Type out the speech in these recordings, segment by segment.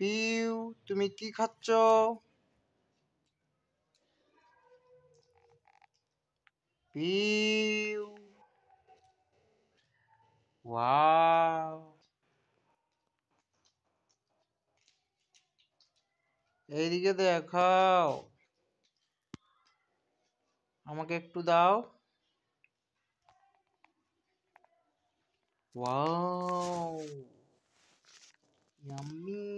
পিউ তুমি কি খাচ্ছ পিউ ওয়াও এইদিকে দেখাও আমাকে একটু দাও ওয়াও ইয়াম্মি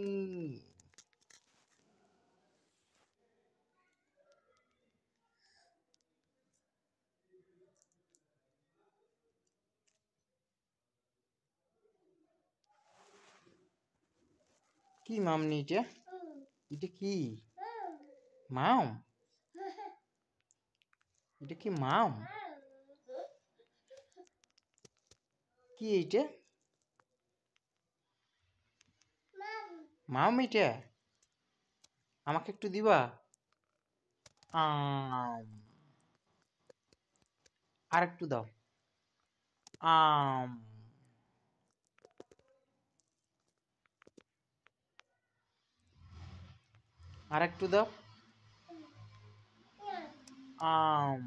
কি মাম এটা এটা কি মাম এটা কি মাম কি এইটা মাম এটা আমাকে একটু দিবা আম আর একটু দাও আম আর একটু দাও আম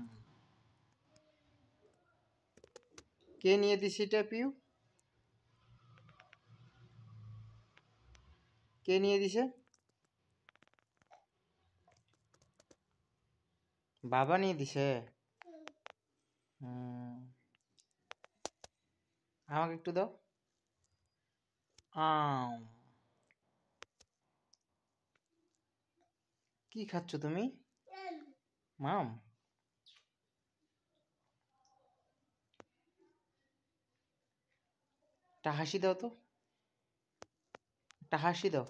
কে নিয়ে দিস এটা পিউ কে নিয়ে দিছে বাবা নিয়ে দিছে আমাকে একটু দাও আম কি খাচ্ছ তুমি মাম একটা হাসি দাও তো একটা হাসি দাও